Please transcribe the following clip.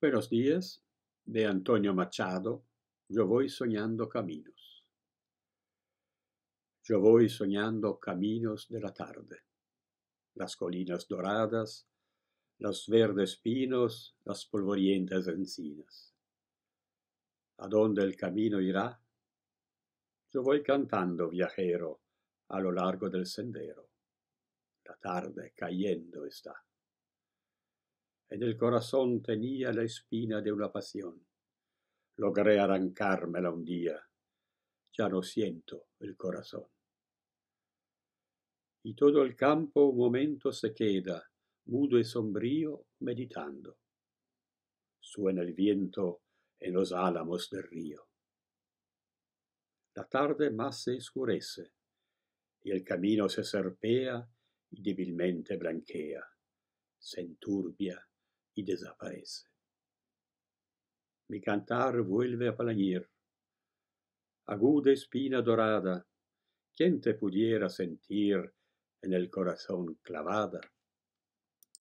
Buenos días, de Antonio Machado, Yo voy soñando caminos. Yo voy soñando caminos de la tarde, las colinas doradas, los verdes pinos, las polvorientas encinas. ¿A dónde el camino irá? Yo voy cantando, viajero, a lo largo del sendero. La tarde cayendo está en el corazón tenía la espina de una pasión. Logré arrancármela un día. Ya no siento el corazón. Y todo el campo un momento se queda, mudo y sombrío, meditando. Suena el viento en los álamos del río. La tarde más se escurece y el camino se serpea y débilmente blanquea, se turbia y desaparece. Mi cantar vuelve a plañir. Aguda espina dorada, ¿quién te pudiera sentir en el corazón clavada?